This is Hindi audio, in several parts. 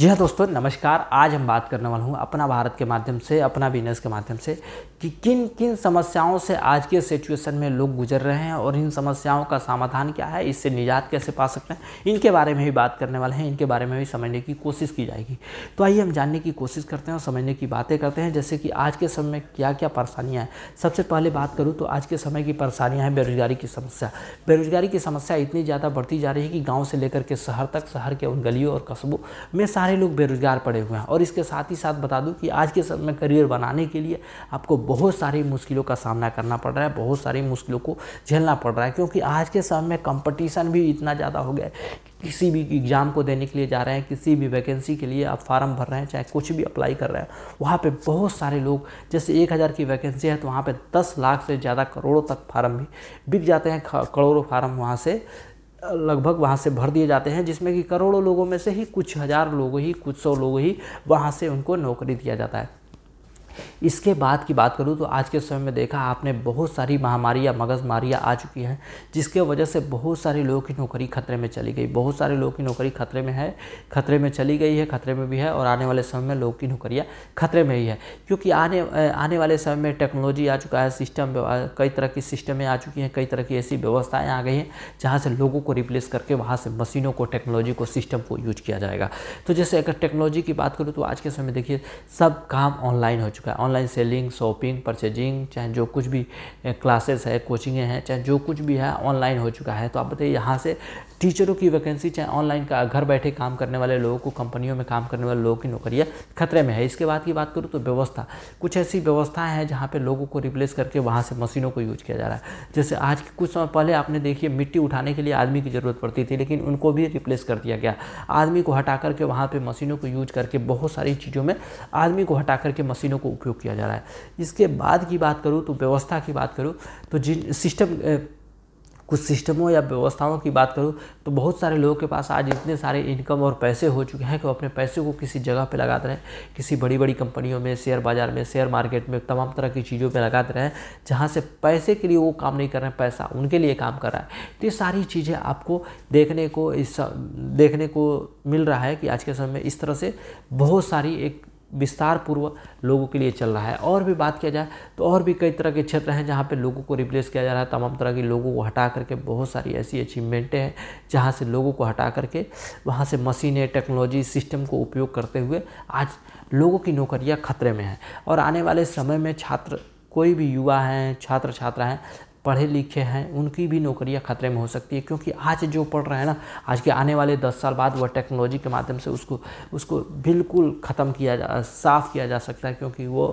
जी हाँ दोस्तों नमस्कार आज हम बात करने वाला हूँ अपना भारत के माध्यम से अपना बिजनेस के माध्यम से कि किन किन समस्याओं से आज के सिचुएशन में लोग गुजर रहे हैं और इन समस्याओं का समाधान क्या है इससे निजात कैसे पा सकते हैं इनके बारे में भी बात करने वाले हैं इनके बारे में भी समझने की कोशिश की जाएगी तो आइए हम जानने की कोशिश करते हैं और समझने की बातें करते हैं जैसे कि आज के समय में क्या क्या परेशानियाँ हैं सबसे पहले बात करूँ तो आज के समय की परेशानियाँ हैं बेरोजगारी की समस्या बेरोजगारी की समस्या इतनी ज़्यादा बढ़ती जा रही है कि गाँव से लेकर के शहर तक शहर के उन गलियों और कस्बों में सारे सारे लोग बेरोजगार पड़े हुए हैं और इसके साथ ही साथ बता दूं कि आज के समय में करियर बनाने के लिए आपको बहुत सारी मुश्किलों का सामना करना पड़ रहा है बहुत सारी मुश्किलों को झेलना पड़ रहा है क्योंकि आज के समय में कंपटीशन भी इतना ज़्यादा हो गया है किसी भी एग्ज़ाम को देने के लिए जा रहे हैं किसी भी वैकेंसी के लिए आप फार्म भर रहे हैं चाहे कुछ भी अप्लाई कर रहे हैं वहाँ पे बहुत सारे लोग जैसे एक हज़ार की वैकेंसी है तो वहाँ पे दस लाख से ज़्यादा करोड़ों तक फार्म भी बिक जाते हैं करोड़ों फार्म वहाँ से लगभग वहाँ से भर दिए जाते हैं जिसमें कि करोड़ों लोगों में से ही कुछ हज़ार लोग ही कुछ सौ लोग ही वहाँ से उनको नौकरी दिया जाता है इसके बाद की बात करूँ तो आज के समय में देखा आपने बहुत सारी महामारियाँ मगजमारियाँ आ चुकी हैं जिसके वजह से बहुत सारे लोगों की नौकरी खतरे में चली गई बहुत सारे लोगों की नौकरी खतरे में है खतरे में चली गई है खतरे में भी है और आने वाले समय में लोगों की नौकरियाँ खतरे में ही है क्योंकि आने आने वाले समय में टेक्नोलॉजी आ चुका है सिस्टम कई तरह की सिस्टमें आ चुकी हैं कई तरह की ऐसी व्यवस्थाएँ आ गई हैं जहाँ से लोगों को रिप्लेस करके वहाँ से मशीनों को टेक्नोलॉजी को सिस्टम को यूज किया जाएगा तो जैसे अगर टेक्नोलॉजी की बात करूँ तो आज के समय देखिए सब काम ऑनलाइन हो चुका है सकता है ऑनलाइन सेलिंग शॉपिंग परचेजिंग चाहे जो कुछ भी क्लासेस है कोचिंगें हैं चाहे जो कुछ भी है ऑनलाइन हो चुका है तो आप बताइए यहाँ से टीचरों की वैकेंसी चाहे ऑनलाइन का घर बैठे काम करने वाले लोगों को कंपनियों में काम करने वाले लोगों की नौकरियाँ खतरे में है इसके बाद की बात करूँ तो व्यवस्था कुछ ऐसी व्यवस्थाएँ हैं जहाँ पर लोगों को रिप्लेस करके वहाँ से मशीनों को यूज किया जा रहा है जैसे आज के कुछ समय पहले आपने देखिए मिट्टी उठाने के लिए आदमी की ज़रूरत पड़ती थी लेकिन उनको भी रिप्लेस कर दिया गया आदमी को हटा करके वहाँ पर मशीनों को यूज करके बहुत सारी चीज़ों में आदमी को हटा करके मशीनों को उपयोग किया जा रहा है इसके बाद की बात करूँ तो व्यवस्था की बात करूँ तो जिन सिस्टम कुछ सिस्टमों या व्यवस्थाओं की बात करूँ तो बहुत सारे लोगों के पास आज इतने सारे इनकम और पैसे हो चुके हैं कि वो अपने पैसे को किसी जगह पे लगाते रहें किसी बड़ी बड़ी कंपनियों में शेयर बाज़ार में शेयर मार्केट में तमाम तरह की चीज़ों पे लगाते रहें जहाँ से पैसे के लिए वो काम नहीं कर रहे हैं पैसा उनके लिए काम कर रहा है तो ये सारी चीज़ें आपको देखने को इस देखने को मिल रहा है कि आज के समय में इस तरह से बहुत सारी एक विस्तार पूर्व लोगों के लिए चल रहा है और भी बात किया जाए तो और भी कई तरह के क्षेत्र हैं जहाँ पे लोगों को रिप्लेस किया जा रहा है तमाम तरह के लोगों को हटा करके बहुत सारी ऐसी अचीवमेंटें हैं जहाँ से लोगों को हटा करके वहाँ से मशीनें टेक्नोलॉजी सिस्टम को उपयोग करते हुए आज लोगों की नौकरियाँ खतरे में हैं और आने वाले समय में छात्र कोई भी युवा हैं छात्र छात्रा हैं पढ़े लिखे हैं उनकी भी नौकरियां ख़तरे में हो सकती है क्योंकि आज जो पढ़ रहे हैं ना आज के आने वाले दस साल बाद वह टेक्नोलॉजी के माध्यम से उसको उसको बिल्कुल ख़त्म किया जा साफ़ किया जा सकता है क्योंकि वो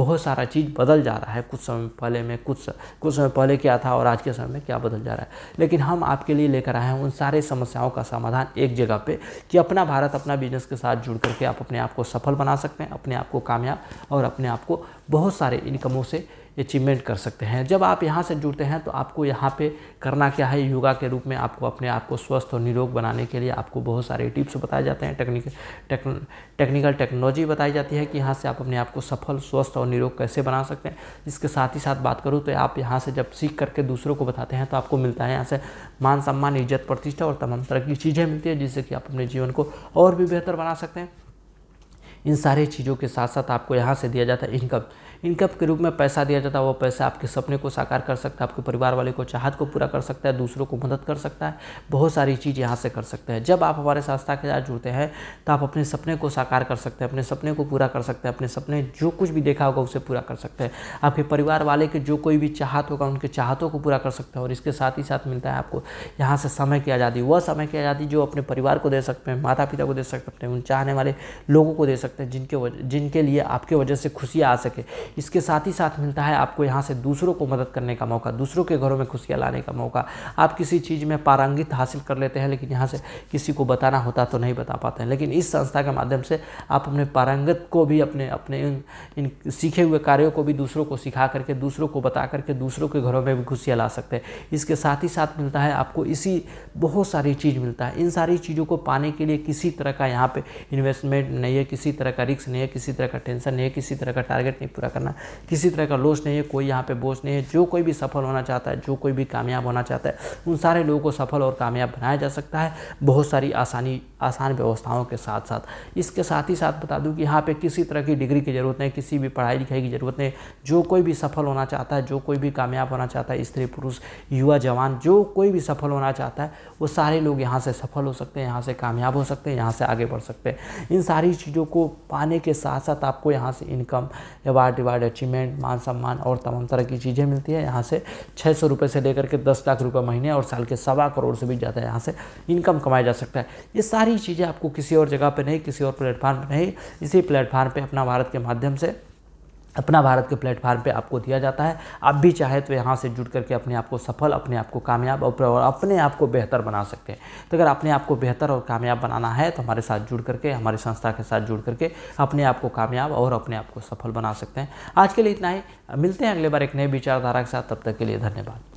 बहुत सारा चीज़ बदल जा रहा है कुछ समय पहले में कुछ कुछ समय पहले क्या था और आज के समय में क्या बदल जा रहा है लेकिन हम आपके लिए लेकर आए हैं उन सारे समस्याओं का समाधान एक जगह पर कि अपना भारत अपना बिजनेस के साथ जुड़ करके आप अपने आप को सफल बना सकते हैं अपने आप को कामयाब और अपने आप को बहुत सारे इनकमों से अचीवमेंट कर सकते हैं जब आप यहाँ से जुड़ते हैं तो आपको यहाँ पे करना क्या है योगा के रूप में आपको अपने आप को स्वस्थ और निरोग बनाने के लिए आपको बहुत सारे टिप्स बताए जाते हैं टेक्निक टेक्निकल टेक्नोलॉजी बताई जाती है कि यहाँ से आप अपने आप को सफल स्वस्थ और निरोग कैसे बना सकते हैं इसके साथ ही साथ बात करूँ तो आप यहाँ से जब सीख करके दूसरों को बताते हैं तो आपको मिलता है यहाँ से मान सम्मान इज्जत प्रतिष्ठा और तमाम तरह की चीज़ें मिलती है जिससे कि आप अपने जीवन को और भी बेहतर बना सकते हैं इन सारे चीज़ों के साथ साथ आपको यहाँ से दिया जाता है इनकम इनकम के रूप में पैसा दिया जाता है वो पैसा आपके सपने को साकार कर सकता है आपके परिवार वाले को चाहत को पूरा कर सकता है दूसरों को मदद कर सकता है बहुत सारी चीज़ यहाँ से कर सकते हैं जब आप हमारे संस्था के साथ जुड़ते हैं तो आप अपने सपने को साकार कर सकते हैं अपने सपने को पूरा कर सकते हैं अपने सपने जो कुछ भी देखा होगा उसे पूरा कर सकते हैं आपके परिवार वाले के जो कोई भी चाहत होगा उनके चाहतों को पूरा कर सकते हैं और इसके साथ ही साथ मिलता है आपको यहाँ से समय की आज़ादी वह समय की आज़ादी जो अपने परिवार को दे सकते हैं माता पिता को दे सकते हैं उन चाहने वाले लोगों को दे सकते हैं जिनके जिनके लिए आपके वजह से खुशियाँ आ सके इसके साथ ही साथ मिलता है आपको यहाँ से दूसरों को मदद करने का मौका दूसरों के घरों में खुशियाँ लाने का मौका आप किसी चीज़ में पारंगित हासिल कर लेते हैं लेकिन यहाँ से किसी को बताना होता तो नहीं बता पाते हैं लेकिन इस संस्था के माध्यम से आप अपने पारंगत को भी अपने अपने इन, इन सीखे हुए कार्यों को भी दूसरों को सिखा करके दूसरों को बता करके दूसरों के घरों में भी खुशियाँ ला सकते हैं इसके साथ ही साथ मिलता है आपको इसी बहुत सारी चीज़ मिलता है इन सारी चीज़ों को पाने के लिए किसी तरह का यहाँ पर इन्वेस्टमेंट नहीं है किसी तरह का रिक्स नहीं है किसी तरह का टेंशन नहीं है किसी तरह का टारगेट नहीं पूरा करना किसी तरह का लोस नहीं है कोई यहाँ पे बोझ नहीं है जो कोई भी सफल होना चाहता है जो कोई भी कामयाब होना चाहता है उन सारे लोगों को सफल और कामयाब बनाया जा सकता है बहुत सारी आसानी आसान व्यवस्थाओं के साथ साथ इसके साथ ही साथ बता दूँ कि यहाँ पर किसी तरह की डिग्री की ज़रूरत नहीं किसी भी पढ़ाई लिखाई की ज़रूरत नहीं जो कोई भी सफल होना चाहता है जो कोई भी कामयाब होना चाहता है स्त्री पुरुष युवा जवान जो कोई भी सफल होना चाहता है वो सारे लोग यहाँ से सफल हो सकते हैं यहाँ से कामयाब हो सकते हैं यहाँ से आगे बढ़ सकते हैं इन सारी चीज़ों को पाने के साथ साथ आपको यहाँ से income award reward ward achievement मान सम्मान और तमाम तरह की चीज़ें मिलती है यहाँ से छः सौ रुपये से लेकर के दस लाख रुपये महीने और साल के सवा करोड़ से भी ज़्यादा यहाँ से इनकम कमाया जा सकता है ये सारी चीज़ें आपको किसी और जगह पर नहीं किसी और प्लेटफार्म पर नहीं इसी प्लेटफार्म पर अपना भारत के माध्यम से अपना भारत के प्लेटफार्म पे आपको दिया जाता है आप भी चाहे तो यहाँ से जुड़ करके अपने आप को सफल अपने आप को कामयाब और अपने आप को बेहतर बना सकते हैं तो अगर अपने आप को बेहतर और कामयाब बनाना है तो हमारे साथ जुड़ करके हमारी संस्था के साथ जुड़ करके अपने आप को कामयाब और अपने आप को सफल बना सकते हैं आज के लिए इतना ही मिलते हैं अगले बार एक नए विचारधारा के साथ तब तक के लिए धन्यवाद